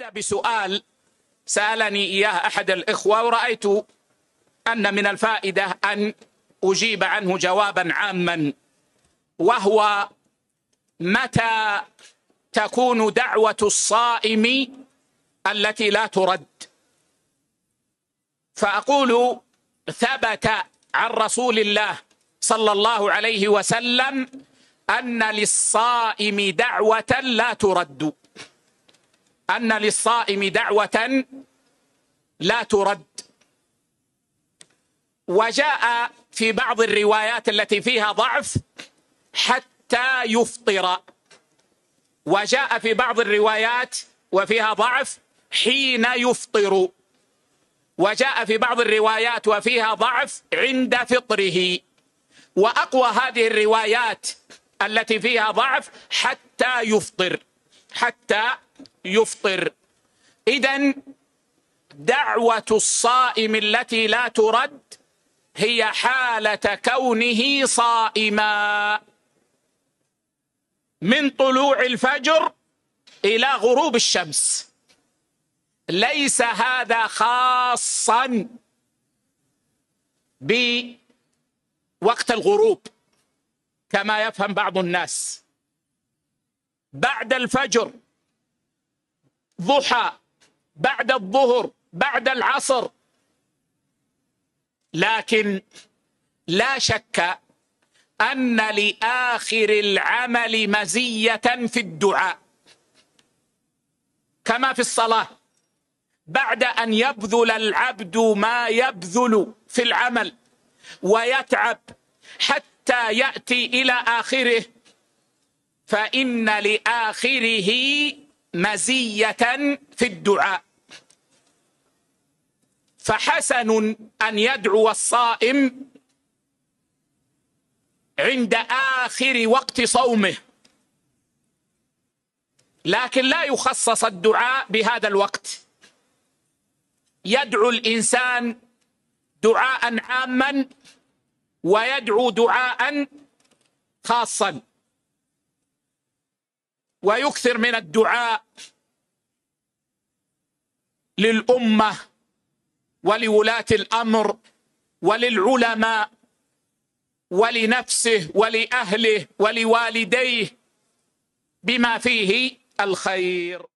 أبدأ بسؤال سألني إياه أحد الإخوة ورأيت أن من الفائدة أن أجيب عنه جوابا عاما وهو متى تكون دعوة الصائم التي لا ترد فأقول ثبت عن رسول الله صلى الله عليه وسلم أن للصائم دعوة لا ترد أن للصائم دعوة لا ترد وجاء في بعض الروايات التي فيها ضعف حتى يفطر وجاء في بعض الروايات وفيها ضعف حين يفطر وجاء في بعض الروايات وفيها ضعف عند فطره واقوى هذه الروايات التي فيها ضعف حتى يفطر حتى يفطر إذا دعوة الصائم التي لا ترد هي حالة كونه صائما من طلوع الفجر إلى غروب الشمس ليس هذا خاصا بوقت الغروب كما يفهم بعض الناس بعد الفجر ضحى بعد الظهر بعد العصر لكن لا شك ان لاخر العمل مزيه في الدعاء كما في الصلاه بعد ان يبذل العبد ما يبذل في العمل ويتعب حتى ياتي الى اخره فإن لآخره مزية في الدعاء فحسن أن يدعو الصائم عند آخر وقت صومه لكن لا يخصص الدعاء بهذا الوقت يدعو الإنسان دعاء عاما ويدعو دعاء خاصا ويكثر من الدعاء للأمة ولولاة الأمر وللعلماء ولنفسه ولأهله ولوالديه بما فيه الخير